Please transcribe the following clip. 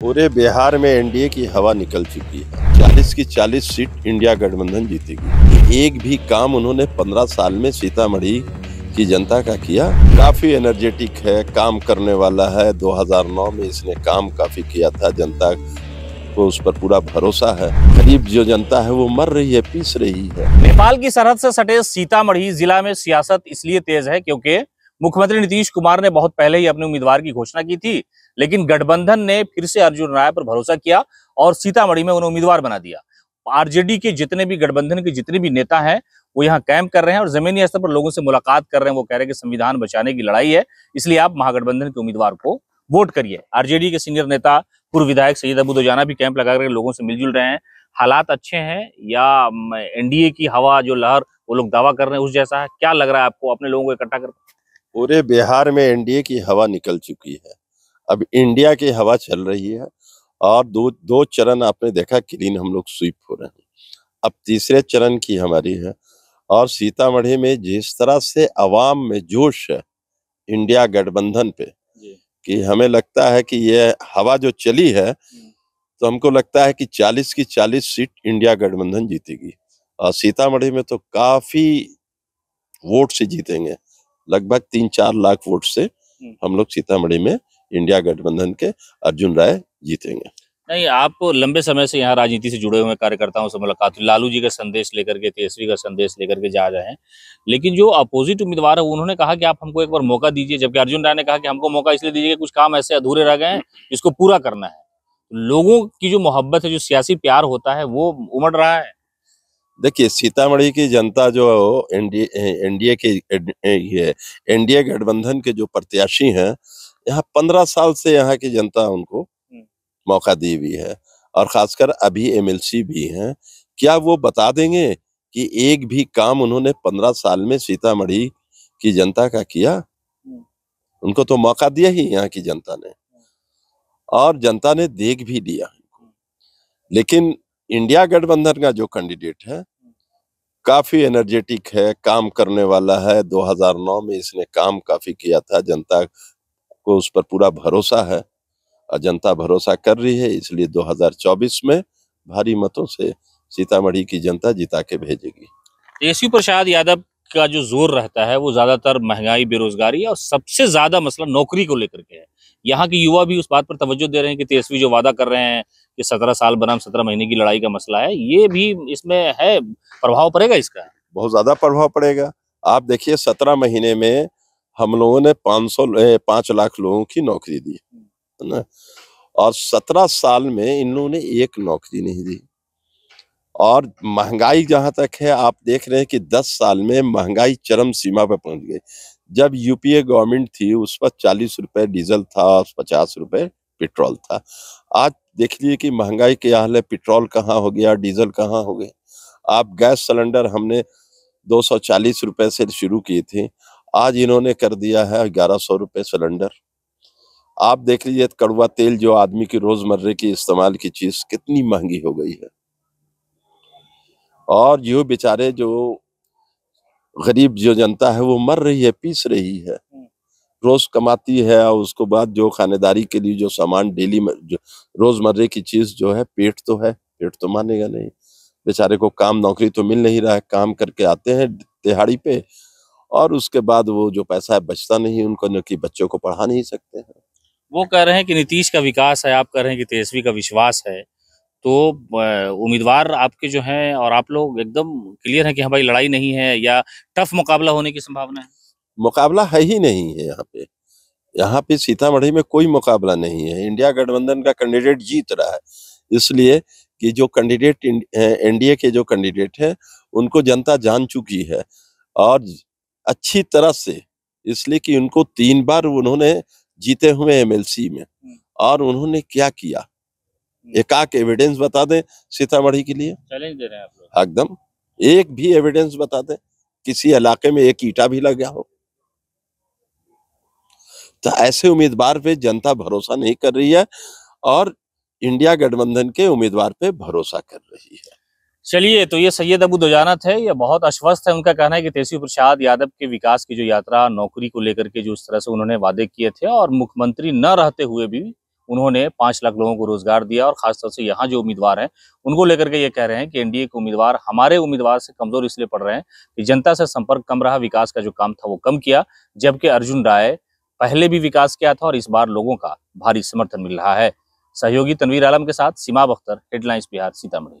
पूरे बिहार में एनडीए की हवा निकल चुकी है 40 की 40 सीट इंडिया गठबंधन जीतेगी एक भी काम उन्होंने 15 साल में सीतामढ़ी की जनता का किया काफी एनर्जेटिक है काम करने वाला है 2009 में इसने काम काफी किया था जनता को उस पर पूरा भरोसा है गरीब जो जनता है वो मर रही है पीस रही है नेपाल की सरहद से सटे सीतामढ़ी जिला में सियासत इसलिए तेज है क्योंकि मुख्यमंत्री नीतीश कुमार ने बहुत पहले ही अपने उम्मीदवार की घोषणा की थी लेकिन गठबंधन ने फिर से अर्जुन राय पर भरोसा किया और सीतामढ़ी में उन्हें उम्मीदवार बना दिया आरजेडी के जितने भी गठबंधन के जितने भी नेता हैं वो यहाँ कैंप कर रहे हैं और जमीनी स्तर पर लोगों से मुलाकात कर रहे हैं वो कह रहे हैं कि संविधान बचाने की लड़ाई है इसलिए आप महागठबंधन के उम्मीदवार को वोट करिए आरजेडी के सीनियर नेता पूर्व विधायक सैयद अबू दोजाना भी कैंप लगा कर लोगों से मिलजुल रहे हैं हालात अच्छे हैं या एनडीए की हवा जो लहर वो लोग दावा कर रहे हैं उस जैसा है क्या लग रहा है आपको अपने लोगों को इकट्ठा कर पूरे बिहार में एनडीए की हवा निकल चुकी है अब इंडिया की हवा चल रही है और दो दो चरण आपने देखा क्लीन हम लोग स्वीप हो रहे हैं अब तीसरे चरण की हमारी है और सीतामढ़ी में जिस तरह से अवाम में जोश है इंडिया गठबंधन पे कि हमें लगता है कि ये हवा जो चली है हम्म। तो हमको लगता है कि 40 की 40 सीट इंडिया गठबंधन जीतेगी और सीतामढ़ी में तो काफी वोट से जीतेंगे लगभग तीन चार लाख वोट से हम्म। हम लोग सीतामढ़ी में इंडिया गठबंधन के अर्जुन राय जीतेंगे नहीं आप लंबे समय से यहाँ राजनीति से जुड़े हुए कार्यकर्ताओं से मुलाकात हुई लालू जी का संदेश लेकर के तेजस्वी का संदेश लेकर के जा रहे हैं लेकिन जो अपोजिट उम्मीदवार है उन्होंने कहा कि आप हमको एक बार मौका दीजिए जबकि अर्जुन राय ने कहा कि हमको मौका इसलिए दीजिए कुछ काम ऐसे अधूरे रह गए हैं इसको पूरा करना है लोगों की जो मोहब्बत है जो सियासी प्यार होता है वो उमड़ रहा है देखिए सीतामढ़ी की जनता जो एनडीए एनडीए के एनडीए गठबंधन के जो प्रत्याशी हैं यहाँ पंद्रह साल से यहाँ की जनता उनको हम्म। मौका दी हुई है और खासकर अभी एमएलसी भी हैं क्या वो बता देंगे कि एक भी काम उन्होंने पंद्रह साल में सीतामढ़ी की जनता का किया हम्म। उनको तो मौका दिया ही यहाँ की जनता ने हम्म। और जनता ने देख भी दिया लेकिन इंडिया गठबंधन का जो कैंडिडेट है काफी एनर्जेटिक है काम करने वाला है 2009 में इसने काम काफी किया था जनता को उस पर पूरा भरोसा है और जनता भरोसा कर रही है इसलिए 2024 में भारी मतों से सीतामढ़ी की जनता जिता के भेजेगी तेजस्वी प्रसाद यादव का जो जोर रहता है वो ज्यादातर महंगाई बेरोजगारी और सबसे ज्यादा मसला नौकरी को लेकर के है यहाँ के युवा भी उस बात पर तवज्जो दे रहे हैं कि तेजस्वी जो वादा कर रहे हैं कि सत्रह साल बनाम सत्रह महीने की लड़ाई का मसला है ये भी इसमें है प्रभाव पड़ेगा इसका बहुत ज्यादा प्रभाव पड़ेगा आप देखिए सत्रह महीने में हम लोगों ने पाँच सौ पाँच लाख लोगों की नौकरी दी है ना और सत्रह साल में इन लोगों ने एक नौकरी नहीं दी और महंगाई जहाँ तक है आप देख रहे हैं कि दस साल में महंगाई चरम सीमा पर पहुंच गई जब यूपीए गवर्नमेंट थी उस पर चालीस रुपए डीजल था और पचास रुपए पेट्रोल था आज देख लीजिए कि महंगाई के हाल है पेट्रोल कहाँ हो गया डीजल कहाँ हो गया आप गैस सिलेंडर हमने 240 रुपए से शुरू किए थे आज इन्होंने कर दिया है ग्यारह सौ रुपये सिलेंडर आप देख लीजिए कड़वा तेल जो आदमी की रोजमर्रे की इस्तेमाल की चीज कितनी महंगी हो गई है और जो बेचारे जो गरीब जो जनता है वो मर रही है पीस रही है रोज कमाती है और उसको बाद जो खानेदारी के लिए जो सामान डेली रोजमर्रे की चीज जो है पेट तो है पेट तो मानेगा नहीं बेचारे को काम नौकरी तो मिल नहीं रहा है काम करके आते हैं दिहाड़ी पे और उसके बाद वो जो पैसा है बचता नहीं उनको जो बच्चों को पढ़ा नहीं सकते हैं वो कह रहे हैं कि नीतीश का विकास है आप कह रहे हैं कि तेजस्वी का विश्वास है तो उम्मीदवार आपके जो हैं और आप लोग एकदम क्लियर हैं कि हाँ भाई लड़ाई नहीं है या टफ मुकाबला होने की संभावना है मुकाबला है ही नहीं है यहाँ पे यहाँ पे सीतामढ़ी में कोई मुकाबला नहीं है इंडिया गठबंधन का कैंडिडेट जीत रहा है इसलिए कि जो कैंडिडेट एनडीए के जो कैंडिडेट हैं उनको जनता जान चुकी है और अच्छी तरह से इसलिए कि उनको तीन बार उन्होंने जीते हुए एमएलसी में हम्म। और उन्होंने क्या किया हम्म। एकाक एविडेंस बता दें सीतामढ़ी के लिए चैलेंज दे रहे हैं आप लोग एकदम एक भी एविडेंस बता दें किसी इलाके में एक ईटा भी लग गया हो तो ऐसे उम्मीदवार पे जनता भरोसा नहीं कर रही है और इंडिया गठबंधन के उम्मीदवार पे भरोसा कर रही है चलिए तो ये सैयद अबू दुजानत है ये बहुत आश्वस्त है उनका कहना है कि तेजस्वी प्रसाद यादव के विकास की जो यात्रा नौकरी को लेकर के जो उस तरह से उन्होंने वादे किए थे और मुख्यमंत्री न रहते हुए भी उन्होंने पांच लाख लोगों को रोजगार दिया और खासतौर से यहाँ जो उम्मीदवार हैं उनको लेकर के ये कह रहे हैं कि एनडीए के उम्मीदवार हमारे उम्मीदवार से कमजोर इसलिए पड़ रहे हैं कि जनता से संपर्क कम रहा विकास का जो काम था वो कम किया जबकि अर्जुन राय पहले भी विकास किया था और इस बार लोगों का भारी समर्थन मिल रहा है सहयोगी तनवीर आलम के साथ सीमा बख्तर हेडलाइंस बिहार सीतामढ़ी